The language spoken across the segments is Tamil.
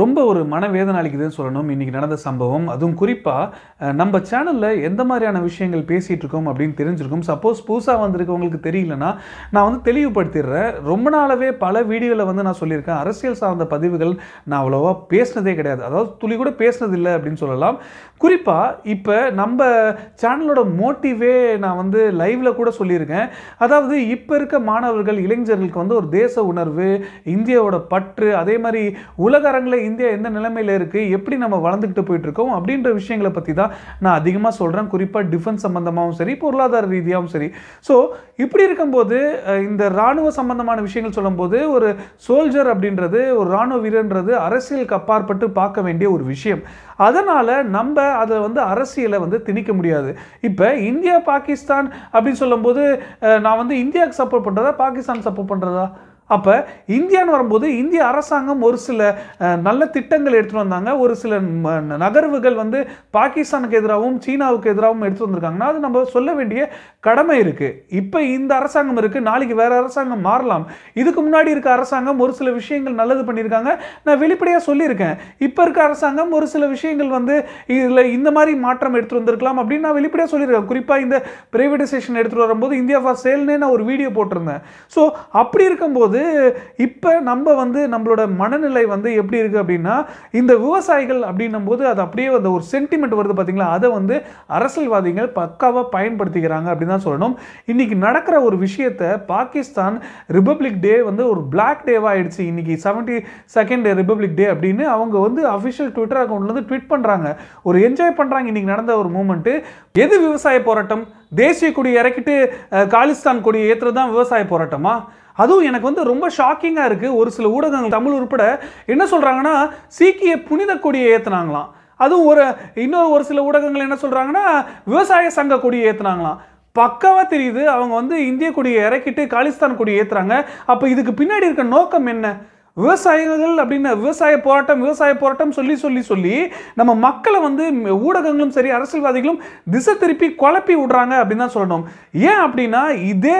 ரொம்ப ஒரு மனவேதனை அளிக்குதுன்னு சொல்லணும் இன்றைக்கி நடந்த சம்பவம் அதுவும் குறிப்பாக நம்ம சேனலில் எந்த மாதிரியான விஷயங்கள் பேசிகிட்டு இருக்கோம் அப்படின்னு தெரிஞ்சிருக்கும் சப்போஸ் புதுசாக வந்திருக்கவங்களுக்கு தெரியலனா நான் வந்து தெளிவுபடுத்திடுறேன் ரொம்ப நாளாகவே பல வீடியோவில் வந்து நான் சொல்லியிருக்கேன் அரசியல் சார்ந்த பதிவுகள் நான் அவ்வளோவா பேசினதே கிடையாது அதாவது துளி கூட பேசினதில்லை அப்படின்னு சொல்லலாம் குறிப்பாக இப்போ நம்ம சேனலோட மோட்டிவே நான் வந்து லைவில் கூட சொல்லியிருக்கேன் அதாவது இப்போ இருக்க மாணவர்கள் இளைஞர்களுக்கு வந்து ஒரு தேச உணர்வு இந்தியாவோட பற்று அதே மாதிரி உலக அரங்கில் இந்தியா எந்த நிலைமையில் இருக்குது எப்படி நம்ம வளர்ந்துக்கிட்டு போயிட்டுருக்கோம் அப்படின்ற விஷயங்களை பற்றி தான் நான் அதிகமாக சொல்கிறேன் குறிப்பாக டிஃபென்ஸ் சம்மந்தமாகவும் சரி பொருளாதார ரீதியாகவும் சரி ஸோ இப்படி இருக்கும்போது இந்த இராணுவ சம்பந்தமான விஷயங்கள் சொல்லும்போது ஒரு சோல்ஜர் அப்படின்றது ஒரு இராணுவ வீரன்றது அரசியலுக்கு அப்பாற்பட்டு பார்க்க வேண்டிய ஒரு விஷயம் அதனால் நம்ம அதை வந்து அரசியலை வந்து திணிக்க முடியாது இப்போ இந்தியா பாகிஸ்தான் அப்படின்னு சொல்லும்போது நான் வந்து இந்தியாவுக்கு சப்போர்ட் பண்ணுறதா பாகிஸ்தான் சப்போர்ட் பண்ணுறதா அப்போ இந்தியான்னு வரும்போது இந்திய அரசாங்கம் ஒரு சில நல்ல திட்டங்கள் எடுத்துகிட்டு வந்தாங்க ஒரு சில நகர்வுகள் வந்து பாகிஸ்தானுக்கு எதிராகவும் சீனாவுக்கு எதிராகவும் எடுத்து வந்திருக்காங்கன்னா அது நம்ம சொல்ல வேண்டிய கடமை இருக்குது இப்போ இந்த அரசாங்கம் இருக்குது நாளைக்கு வேறு அரசாங்கம் மாறலாம் இதுக்கு முன்னாடி இருக்க அரசாங்கம் ஒரு சில விஷயங்கள் நல்லது பண்ணியிருக்காங்க நான் வெளிப்படையாக சொல்லியிருக்கேன் இப்போ இருக்க அரசாங்கம் ஒரு சில விஷயங்கள் வந்து இதில் இந்த மாதிரி மாற்றம் எடுத்துகிட்டு வந்திருக்கலாம் அப்படின்னு நான் வெளிப்படையாக சொல்லியிருக்கேன் குறிப்பாக இந்த ப்ரைவேட்டைசேஷன் எடுத்துகிட்டு வரும்போது இந்தியா ஃபார் சேல்னே நான் ஒரு வீடியோ போட்டிருந்தேன் ஸோ அப்படி இருக்கும்போது இப்போ நம்ம வந்து நம்மளோட மனநிலை வந்து எப்படி இருக்குது அப்படின்னா இந்த விவசாயிகள் அப்படின்னும் போது அது அப்படியே அந்த ஒரு சென்டிமெண்ட் வருது பார்த்தீங்களா அதை வந்து அரசியல்வாதிகள் பக்காவாக பயன்படுத்திக்கிறாங்க அப்படின்னு தான் சொல்லணும் இன்னைக்கு நடக்கிற ஒரு விஷயத்தை பாகிஸ்தான் ரிபப்ளிக் டே வந்து ஒரு பிளாக் டேவாக ஆயிடுச்சு இன்னைக்கு செவன்டி செகண்ட் ரிபப்ளிக் டே அப்படின்னு அவங்க வந்து அஃபிஷியல் ட்விட்டர் அக்கௌண்ட்லேருந்து ட்வீட் பண்ணுறாங்க ஒரு என்ஜாய் பண்ணுறாங்க இன்றைக்கி நடந்த ஒரு மூமெண்ட்டு எது விவசாய போராட்டம் தேசிய கொடி இறக்கிட்டு காலிஸ்தான் கொடி ஏற்றுறது தான் விவசாய போராட்டமா அதுவும் எனக்கு வந்து ரொம்ப ஷாக்கிங்காக இருக்குது ஒரு சில ஊடகங்கள் தமிழ் உட்பட என்ன சொல்கிறாங்கன்னா சீக்கிய புனித கொடியை ஏத்துனாங்களாம் அதுவும் ஒரு இன்னொரு ஒரு சில ஊடகங்கள் என்ன சொல்கிறாங்கன்னா விவசாய சங்க கொடியை ஏற்றுனாங்களாம் பக்காவாக தெரியுது அவங்க வந்து இந்திய கொடியை இறக்கிட்டு காலிஸ்தான் கொடியை ஏற்றுறாங்க அப்போ இதுக்கு பின்னாடி இருக்க நோக்கம் என்ன விவசாயிகள் அப்படின்னு விவசாய போராட்டம் விவசாய போராட்டம் சொல்லி சொல்லி சொல்லி நம்ம மக்களை வந்து ஊடகங்களும் சரி அரசியல்வாதிகளும் திசை திருப்பி குழப்பி விடுறாங்க அப்படின்னு தான் சொல்லணும் ஏன் அப்படின்னா இதே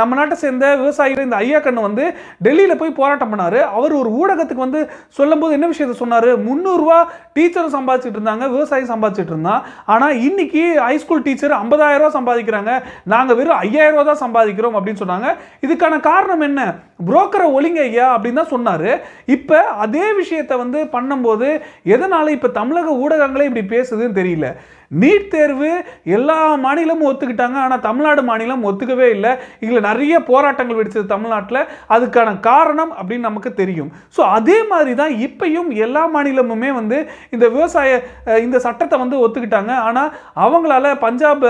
நம்ம நாட்டை சேர்ந்த விவசாயிகள் இந்த ஐயா கண்ணு வந்து டெல்லியில் போய் போராட்டம் பண்ணார் அவர் ஒரு ஊடகத்துக்கு வந்து சொல்லும்போது என்ன விஷயத்த சொன்னார் முந்நூறுரூவா டீச்சரும் சம்பாதிச்சுட்டு இருந்தாங்க விவசாயம் சம்பாதிச்சிட்டு இருந்தான் ஆனால் இன்னைக்கு ஹைஸ்கூல் டீச்சர் ஐம்பதாயிரம் ரூபா சம்பாதிக்கிறாங்க நாங்கள் வெறும் ஐயாயிரம் ரூபா தான் சம்பாதிக்கிறோம் அப்படின்னு சொன்னாங்க இதுக்கான காரணம் என்ன புரோக்கரை ஒழிங்க ஐயா அப்படின்னு தான் சொன்னார் இப்போ அதே விஷயத்தை வந்து பண்ணும்போது எதனால் இப்போ தமிழக ஊடகங்களே இப்படி பேசுதுன்னு தெரியல நீட் தேர்வு எல்லா மாநிலமும் ஒத்துக்கிட்டாங்க ஆனால் தமிழ்நாடு மாநிலம் ஒத்துக்கவே இல்லை இதில் நிறைய போராட்டங்கள் வெடிச்சது தமிழ்நாட்டில் அதுக்கான காரணம் அப்படின்னு நமக்கு தெரியும் ஸோ அதே மாதிரி தான் இப்பையும் எல்லா மாநிலமுமே வந்து இந்த விவசாய இந்த சட்டத்தை வந்து ஒத்துக்கிட்டாங்க ஆனால் அவங்களால பஞ்சாப்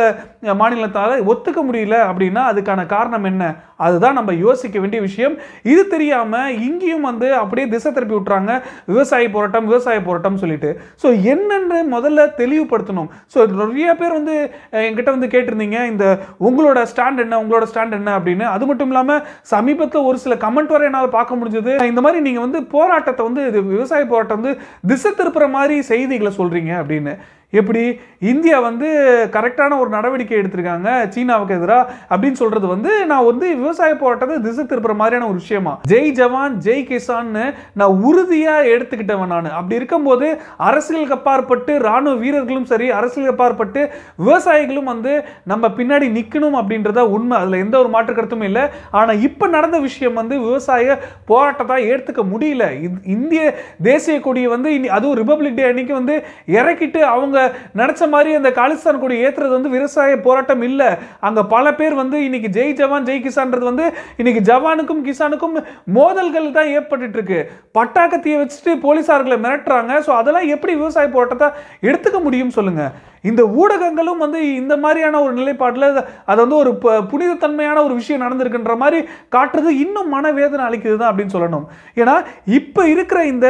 மாநிலத்தால் ஒத்துக்க முடியல அப்படின்னா அதுக்கான காரணம் என்ன அதுதான் நம்ம யோசிக்க வேண்டிய விஷயம் இது தெரியாமல் இங்கேயும் வந்து அப்படியே திசை திருப்பி விட்டுறாங்க விவசாய போராட்டம் விவசாய போராட்டம் சொல்லிட்டு ஸோ என்னென்று முதல்ல தெளிவுபடுத்தணும் ஸோ நிறைய பேர் வந்து என்கிட்ட வந்து கேட்டிருந்தீங்க இந்த உங்களோட ஸ்டாண்ட் என்ன உங்களோட ஸ்டாண்ட் என்ன அப்படின்னு அது மட்டும் இல்லாமல் சமீபத்தில் ஒரு சில கமெண்ட் வரை என்னால் பார்க்க முடிஞ்சது இந்த மாதிரி நீங்கள் வந்து போராட்டத்தை வந்து இது விவசாய போராட்டம் வந்து திசை திருப்புற மாதிரி செய்திகளை சொல்கிறீங்க அப்படின்னு எப்படி இந்தியா வந்து கரெக்டான ஒரு நடவடிக்கை எடுத்திருக்காங்க சீனாவுக்கு எதிராக அப்படின்னு சொல்கிறது வந்து நான் வந்து விவசாய போராட்டத்தை திசை திருப்புற மாதிரியான ஒரு விஷயமா ஜெய் ஜவான் ஜெய் கிசான்னு நான் உறுதியாக எடுத்துக்கிட்டவன் நான் அப்படி இருக்கும்போது அரசியலுக்கு அப்பாற்பட்டு இராணுவ வீரர்களும் சரி அரசியலுக்கு அப்பாற்பட்டு விவசாயிகளும் வந்து நம்ம பின்னாடி நிற்கணும் அப்படின்றத உண்மை அதில் எந்த ஒரு மாற்று கருத்தும் இல்லை ஆனால் இப்போ நடந்த விஷயம் வந்து விவசாய போராட்டத்தை ஏற்றுக்க முடியல இந்திய தேசிய கொடியை வந்து இனி அதுவும் ரிபப்ளிக் டே அன்னைக்கு வந்து இறக்கிட்டு அவங்க அவங்க நினச்ச மாதிரி அந்த காலிஸ்தான் கொடி ஏற்றுறது வந்து விவசாய போராட்டம் இல்லை அங்கே பல பேர் வந்து இன்னைக்கு ஜெய் ஜவான் ஜெய் கிசான்றது வந்து இன்னைக்கு ஜவானுக்கும் கிசானுக்கும் மோதல்கள் தான் ஏற்பட்டு இருக்கு பட்டாக்கத்தியை வச்சுட்டு போலீஸார்களை மிரட்டுறாங்க ஸோ அதெல்லாம் எப்படி விவசாய போராட்டத்தை எடுத்துக்க முடியும் சொல்லுங்கள் இந்த ஊடகங்களும் வந்து இந்த மாதிரியான ஒரு நிலைப்பாட்டில் அது வந்து ஒரு புனிதத்தன்மையான ஒரு விஷயம் நடந்திருக்குன்ற மாதிரி காட்டுறது இன்னும் மனவேதனை அளிக்குது தான் அப்படின்னு சொல்லணும் ஏன்னா இப்போ இருக்கிற இந்த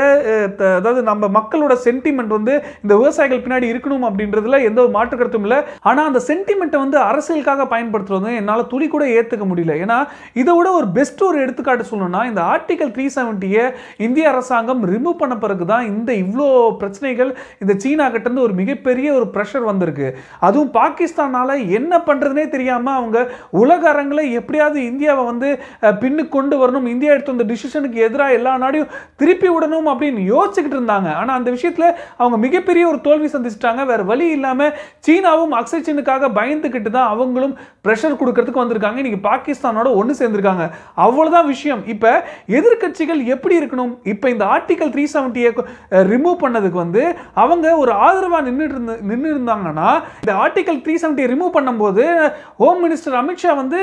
அதாவது நம்ம மக்களோட சென்டிமெண்ட் வந்து இந்த விவசாயிகள் பின்னாடி இருக்கணும் அப்படின்றதுல எந்த ஒரு மாற்று கருத்தும் இல்லை ஆனால் அந்த சென்டிமெண்ட்டை வந்து அரசியலுக்காக பயன்படுத்துறது என்னால் துளி கூட ஏற்றுக்க முடியல ஏன்னா இதை விட ஒரு பெஸ்ட் ஒரு எடுத்துக்காட்டு சொல்லணும்னா இந்த ஆர்டிகல் த்ரீ செவன்ட்டியை இந்திய அரசாங்கம் ரிமூவ் பண்ண பிறகு தான் இந்த இவ்வளோ பிரச்சனைகள் இந்த சீனா கிட்டேருந்து ஒரு மிகப்பெரிய ஒரு ப்ரெஷர் வந்திருக்கு அதுவும் பாகிஸ்தானால் என்ன பண்ணுறதுனே தெரியாமல் அவங்க உலக அரங்கில் எப்படியாவது இந்தியாவை வந்து பின்னுக்கு கொண்டு வரணும் இந்தியா எடுத்து வந்த டிசிஷனுக்கு எதிராக எல்லா நாடையும் திருப்பி விடணும் அப்படின்னு யோசிச்சுக்கிட்டு இருந்தாங்க ஆனால் அந்த விஷயத்தில் அவங்க மிகப்பெரிய ஒரு தோல்வி சந்திச்சிட்டாங்க வேறு வழி இல்லாமல் சீனாவும் அக்சர் பயந்துக்கிட்டு தான் அவங்களும் ப்ரெஷர் கொடுக்கறதுக்கு வந்திருக்காங்க இன்றைக்கி பாகிஸ்தானோட ஒன்று சேர்ந்துருக்காங்க அவ்வளோதான் விஷயம் இப்போ எதிர்கட்சிகள் எப்படி இருக்கணும் இப்போ இந்த ஆர்டிகல் த்ரீ செவன்ட்டியை ரிமூவ் பண்ணதுக்கு வந்து அவங்க ஒரு ஆதரவாக நின்றுட்டு இருந்து நின்று இருந்தாங்கன்னா இந்த ஆர்டிகல் த்ரீ செவன்ட்டி ரிமூவ் பண்ணும்போது ஹோம் மினிஸ்டர் அமித்ஷா வந்து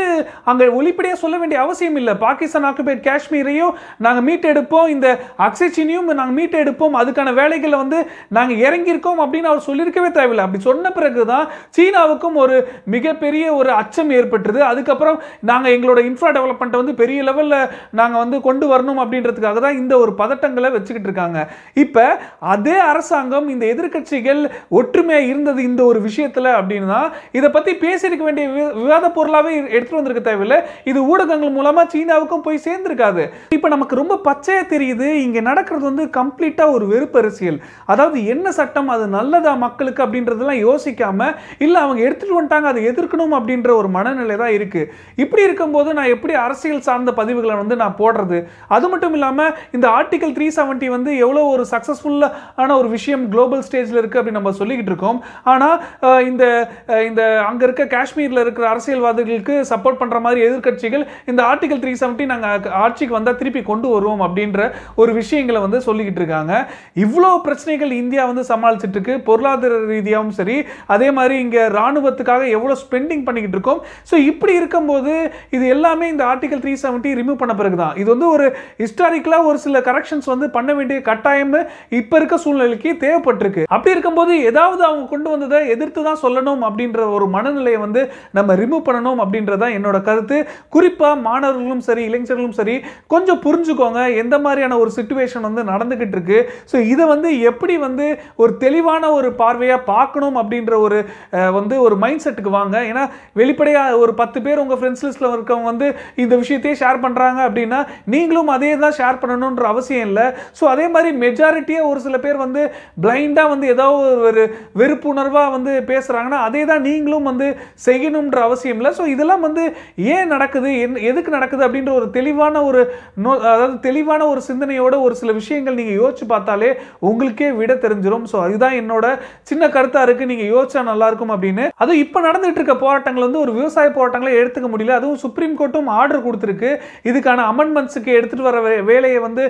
அங்கே ஒளிப்படியாக சொல்ல வேண்டிய அவசியம் இல்லை பாகிஸ்தான் ஆக்குபேட் காஷ்மீரையும் நாங்கள் மீட் எடுப்போம் இந்த அக்சிச்சினியும் நாங்கள் மீட் எடுப்போம் அதுக்கான வேலைகளை வந்து நாங்கள் இறங்கியிருக்கோம் அப்படின்னு அவர் சொல்லியிருக்கவே தேவையில்லை அப்படி சொன்ன பிறகு தான் சீனாவுக்கும் ஒரு மிகப்பெரிய ஒரு அச்சம் ஏற்பட்டுது அதுக்கப்புறம் நாங்கள் எங்களோட இன்ஃப்ரா டெவலப்மெண்ட்டை வந்து பெரிய லெவலில் நாங்கள் வந்து கொண்டு வரணும் அப்படின்றதுக்காக தான் இந்த ஒரு பதட்டங்களை வச்சுக்கிட்டு இருக்காங்க இப்போ அதே அரசாங்கம் இந்த எதிர்கட்சிகள் ஒற்றுமையாக இருந்தது நடந்தது இந்த ஒரு விஷயத்தில் அப்படின்னா இதை பற்றி பேசியிருக்க வேண்டிய விவாத பொருளாகவே எடுத்துகிட்டு வந்திருக்க தேவையில்லை இது ஊடகங்கள் மூலமாக சீனாவுக்கும் போய் சேர்ந்துருக்காது இப்போ நமக்கு ரொம்ப பச்சையாக தெரியுது இங்கே நடக்கிறது வந்து கம்ப்ளீட்டாக ஒரு வெறுப்பரிசியல் அதாவது என்ன சட்டம் அது நல்லதா மக்களுக்கு அப்படின்றதெல்லாம் யோசிக்காமல் இல்லை அவங்க எடுத்துகிட்டு வந்துட்டாங்க அதை எதிர்க்கணும் அப்படின்ற ஒரு மனநிலை தான் இருக்குது இப்படி இருக்கும்போது நான் எப்படி அரசியல் சார்ந்த பதிவுகளை வந்து நான் போடுறது அது மட்டும் இல்லாமல் இந்த ஆர்டிகல் த்ரீ செவன்ட்டி வந்து எவ்வளோ ஒரு சக்ஸஸ்ஃபுல்லான ஒரு விஷயம் குளோபல் ஸ்டேஜில் இருக்குது அப்படின்னு நம்ம சொல்லிக்கிட்டு இருக்கோம் ஆனால் இந்த இந்த அங்கே இருக்க காஷ்மீரில் இருக்கிற அரசியல்வாதிகளுக்கு சப்போர்ட் பண்ணுற மாதிரி எதிர்கட்சிகள் இந்த ஆர்டிகல் த்ரீ செவன்ட்டி நாங்கள் ஆட்சிக்கு வந்தால் திருப்பி கொண்டு வருவோம் அப்படின்ற ஒரு விஷயங்களை வந்து சொல்லிக்கிட்டு இருக்காங்க இவ்வளோ பிரச்சனைகள் இந்தியா வந்து சமாளிச்சுட்டு இருக்கு பொருளாதார ரீதியாகவும் சரி அதே மாதிரி இங்கே ராணுவத்துக்காக எவ்வளோ ஸ்பெண்டிங் பண்ணிக்கிட்டு இருக்கோம் ஸோ இப்படி இருக்கும்போது இது எல்லாமே இந்த ஆர்டிகல் த்ரீ செவன்ட்டி ரிமூவ் பண்ண பிறகு தான் இது வந்து ஒரு ஹிஸ்டாரிக்கலாக ஒரு சில கரெக்ஷன்ஸ் வந்து பண்ண வேண்டிய கட்டாயம் இப்போ இருக்க சூழ்நிலைக்கு தேவைப்பட்டிருக்கு அப்படி இருக்கும்போது ஏதாவது அவங்க கொண்டு வந்ததை எதிர்த்து தான் சொல்லணும் அப்படின்ற ஒரு மனநிலையை வந்து நம்ம ரிமூவ் பண்ணணும் அப்படின்றதான் என்னோட கருத்து குறிப்பாக மாணவர்களும் சரி இளைஞர்களும் சரி கொஞ்சம் புரிஞ்சுக்கோங்க எந்த மாதிரியான ஒரு சுச்சுவேஷன் வந்து நடந்துக்கிட்டு இருக்கு ஸோ இதை வந்து எப்படி வந்து ஒரு தெளிவான ஒரு பார்வையாக பார்க்கணும் அப்படின்ற ஒரு வந்து ஒரு மைண்ட் செட்டுக்கு வாங்க ஏன்னா வெளிப்படையாக ஒரு பத்து பேர் உங்கள் ஃப்ரெண்ட்ஸ் லிஸ்ட்டில் இருக்கவங்க வந்து இந்த விஷயத்தையே ஷேர் பண்ணுறாங்க அப்படின்னா நீங்களும் அதே தான் ஷேர் பண்ணணுன்ற அவசியம் இல்லை ஸோ அதே மாதிரி மெஜாரிட்டியாக ஒரு சில பேர் வந்து பிளைண்டாக வந்து ஏதோ ஒரு வெறுப்புணர்வு உணர்வாக வந்து பேசுகிறாங்கன்னா அதே தான் நீங்களும் வந்து செய்யணுன்ற அவசியம் இல்லை ஸோ இதெல்லாம் வந்து ஏன் நடக்குது என் எதுக்கு நடக்குது அப்படின்ற ஒரு தெளிவான ஒரு நோ அதாவது தெளிவான ஒரு சிந்தனையோட ஒரு சில விஷயங்கள் நீங்கள் யோசிச்சு பார்த்தாலே உங்களுக்கே விட தெரிஞ்சிடும் ஸோ அதுதான் என்னோட சின்ன கருத்தாக இருக்குது நீங்கள் யோசிச்சா நல்லாயிருக்கும் அப்படின்னு அதுவும் இப்போ நடந்துகிட்டு இருக்க போராட்டங்கள் வந்து ஒரு விவசாய போராட்டங்களை எடுத்துக்க முடியல அதுவும் சுப்ரீம் கோர்ட்டும் ஆர்டர் கொடுத்துருக்கு இதுக்கான அமெண்ட்மெண்ட்ஸுக்கு எடுத்துகிட்டு வர வேலையை வந்து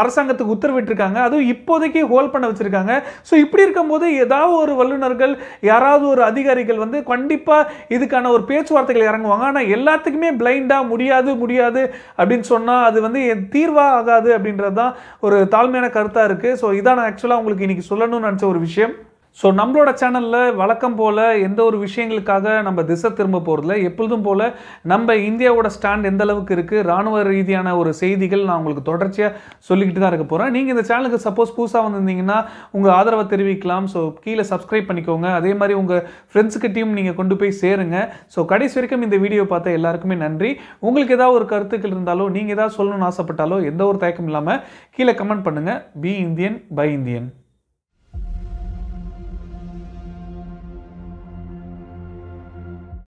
அரசாங்கத்துக்கு உத்தரவிட்டிருக்காங்க அதுவும் இப்போதைக்கு ஹோல்ட் பண்ண வச்சுருக்காங்க ஸோ இப்படி இருக்கும்போது ஏதாவது ஒரு வல்லுநர் அவர்கள் யாராவது ஒரு அதிகாரிகள் வந்து கண்டிப்பாக இதுக்கான ஒரு பேச்சுவார்த்தைகள் இறங்குவாங்க ஆனால் எல்லாத்துக்குமே பிளைண்டாக முடியாது முடியாது அப்படின்னு சொன்னால் அது வந்து தீர்வாக ஆகாது அப்படின்றது தான் ஒரு தாழ்மையான கருத்தாக இருக்குது ஸோ இதான் நான் ஆக்சுவலாக உங்களுக்கு இன்றைக்கி சொல்லணும்னு நினச்ச ஒரு விஷயம் ஸோ நம்மளோட சேனலில் வழக்கம் போல் எந்த ஒரு விஷயங்களுக்காக நம்ம திசை திரும்ப போகிறதுல எப்பொழுதும் போல் நம்ம இந்தியாவோட ஸ்டாண்ட் எந்த அளவுக்கு இருக்குது இராணுவ ரீதியான ஒரு செய்திகள் நான் உங்களுக்கு தொடர்ச்சியாக சொல்லிக்கிட்டு தான் இருக்க போகிறேன் நீங்கள் இந்த சேனலுக்கு சப்போஸ் புதுசாக வந்திருந்தீங்கன்னா உங்கள் ஆதரவை தெரிவிக்கலாம் ஸோ கீழே சப்ஸ்கிரைப் பண்ணிக்கோங்க அதே மாதிரி உங்கள் ஃப்ரெண்ட்ஸுக்கிட்டையும் நீங்கள் கொண்டு போய் சேருங்க ஸோ கடைசி வரைக்கும் இந்த வீடியோ பார்த்த எல்லாருக்குமே நன்றி உங்களுக்கு ஏதாவது ஒரு கருத்துக்கள் இருந்தாலோ நீங்கள் ஏதாவது சொல்லணும்னு ஆசைப்பட்டாலோ எந்த ஒரு தயக்கம் இல்லாமல் கீழே கமெண்ட் பண்ணுங்கள் பி இந்தியன் பை இந்தியன்